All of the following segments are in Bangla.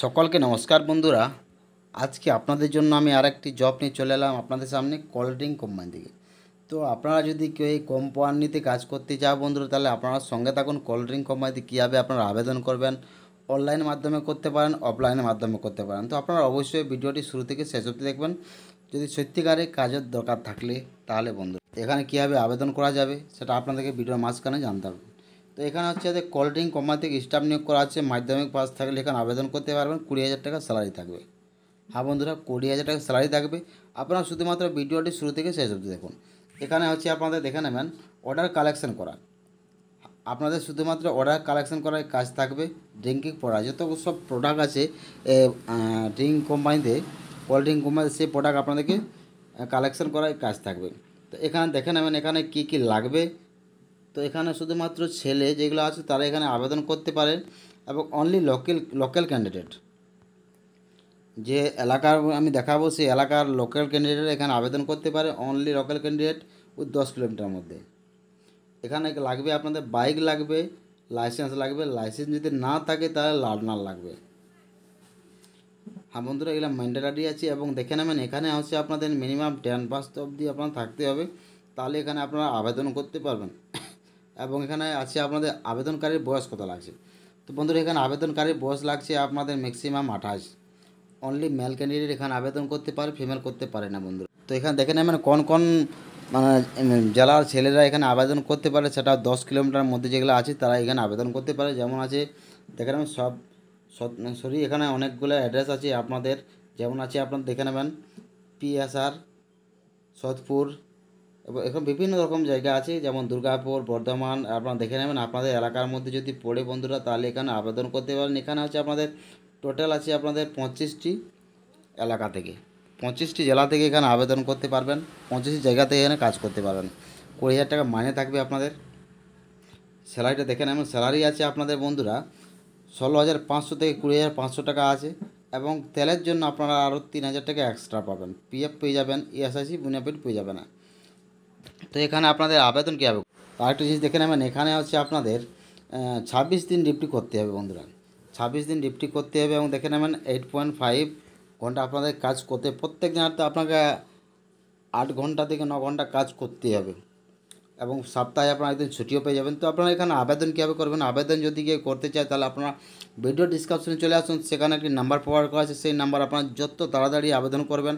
সকলকে নমস্কার বন্ধুরা আজকে আপনাদের জন্য আমি আর একটি জব নিয়ে চলে এলাম আপনাদের সামনে কোল্ড ড্রিঙ্ক কোম্পানি থেকে তো আপনারা যদি কেউ এই কোম্পানিতে কাজ করতে চাও বন্ধুরা তাহলে আপনারা সঙ্গে থাকুন কোল্ড ড্রিঙ্ক কোম্পানিতে কীভাবে আপনারা আবেদন করবেন অনলাইনের মাধ্যমে করতে পারেন অফলাইনের মাধ্যমে করতে পারেন তো আপনারা অবশ্যই ভিডিওটি শুরু থেকে শেষ অবধি দেখবেন যদি সত্যিকারে কাজের দরকার থাকলে তাহলে বন্ধু এখানে কীভাবে আবেদন করা যাবে সেটা আপনাদেরকে ভিডিওর মাঝখানে জানতে হবে এখানে হচ্ছে যে কল ড্রিঙ্ক কোম্পানি থেকে স্টাফ নিয়োগ করা আছে মাধ্যমিক পাস থাকলে এখানে আবেদন করতে পারবেন কুড়ি হাজার টাকা স্যালারি থাকবে হ্যাঁ বন্ধুরা কুড়ি হাজার টাকা স্যালারি থাকবে আপনারা শুধুমাত্র ভিডিওটি শুরু থেকে শেষ অবধি দেখুন এখানে হচ্ছে আপনাদের দেখে নেবেন অর্ডার কালেকশন করা আপনাদের শুধুমাত্র অর্ডার কালেকশন করার কাজ থাকবে ড্রিঙ্কিং প্রোডাক্ট যত সব প্রোডাক্ট আছে ড্রিঙ্ক কোম্পানিতে কোল্ড ড্রিঙ্ক কোম্পানি সেই প্রোডাক্ট আপনাদেরকে কালেকশন করার কাজ থাকবে তো এখানে দেখে নেবেন এখানে কি কি লাগবে তো এখানে শুধুমাত্র ছেলে যেগুলো আছে তারা এখানে আবেদন করতে পারেন এবং অনলি লোকেল লোকাল ক্যান্ডিডেট যে এলাকার আমি দেখাবো সেই এলাকার লোকাল ক্যান্ডিডেট এখানে আবেদন করতে পারে অনলি লোকাল ক্যান্ডিডেট ওই দশ কিলোমিটার মধ্যে এখানে লাগবে আপনাদের বাইক লাগবে লাইসেন্স লাগবে লাইসেন্স যদি না থাকে তাহলে লার্নার লাগবে হ্যাঁ বন্ধুরা এগুলো ম্যান্ডেটারি আছে এবং দেখে নেবেন এখানে হচ্ছে আপনাদের মিনিমাম টেন পাস অবধি আপনার থাকতে হবে তাহলে এখানে আপনারা আবেদন করতে পারবেন এবং এখানে আছে আপনাদের আবেদনকারীর বয়স কত লাগছে তো বন্ধুরা এখানে আবেদনকারীর বয়স লাগছে আপনাদের ম্যাক্সিমাম আঠাশ অনলি মেল ক্যান্ডিডেট এখানে আবেদন করতে পারে ফিমেল করতে পারে না বন্ধুরা তো এখানে দেখে নেবেন কোন কোন মানে জেলার ছেলেরা এখানে আবেদন করতে পারে সেটা দশ কিলোমিটার মধ্যে যেগুলো আছে তারা এখানে আবেদন করতে পারে যেমন আছে দেখে নেবেন সব সরি এখানে অনেকগুলো অ্যাড্রেস আছে আপনাদের যেমন আছে আপনার দেখে নেবেন পিএসআর সোদপুর এবং এখন বিভিন্ন রকম জায়গা আছে যেমন দুর্গাপুর বর্ধমান আপনারা দেখে নেবেন আপনাদের এলাকার মধ্যে যদি পড়ে বন্ধুরা তাহলে এখানে আবেদন করতে পারেন এখানে হচ্ছে আপনাদের টোটাল আছে আপনাদের পঁচিশটি এলাকা থেকে পঁচিশটি জেলা থেকে এখানে আবেদন করতে পারবেন পঁচিশটি জায়গা থেকে এখানে কাজ করতে পারবেন কুড়ি হাজার টাকা মাইনে থাকবে আপনাদের স্যালারিটা দেখে নেবেন স্যালারি আছে আপনাদের বন্ধুরা ষোলো হাজার পাঁচশো থেকে কুড়ি হাজার পাঁচশো টাকা আছে এবং তেলের জন্য আপনারা আরও তিন হাজার টাকা এক্সট্রা পাবেন পিএফ পেয়ে যাবেন ইএসআইসি e বুনিয়াপিট পেয়ে যাবেন তো এখানে আপনাদের আবেদন কী হবে আরেকটা জিনিস দেখে নেবেন এখানে হচ্ছে আপনাদের ছাব্বিশ দিন ডিপটি করতে হবে বন্ধুরা ছাব্বিশ দিন ডিপটি করতে হবে এবং দেখে নেবেন এইট পয়েন্ট ফাইভ ঘন্টা আপনাদের কাজ করতে প্রত্যেক দিন তো আপনাকে আট ঘন্টা থেকে ন ঘন্টা কাজ করতে হবে এবং সপ্তাহে আপনারা একদিন ছুটিও পেয়ে যাবেন তো আপনারা এখানে আবেদন কীভাবে করবেন আবেদন যদি কেউ করতে চায় তাহলে আপনারা ভিডিও ডিসক্রিপশনে চলে আসুন সেখানে একটি নাম্বার প্রোভাইড করা আছে সেই নাম্বার আপনারা যত তাড়াতাড়ি আবেদন করবেন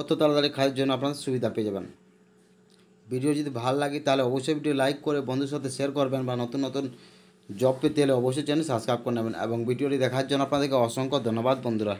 অত তাড়াতাড়ি খাওয়ার জন্য আপনারা সুবিধা পেয়ে যাবেন ভিডিও যদি ভালো লাগে তাহলে অবশ্যই ভিডিও লাইক করে বন্ধুর সাথে শেয়ার করবেন বা নতুন নতুন জব পেতে হলে অবশ্যই চ্যানেল সাবস্ক্রাইব করে নেবেন এবং ভিডিওটি দেখার জন্য আপনাদেরকে অসংখ্য ধন্যবাদ বন্ধুরা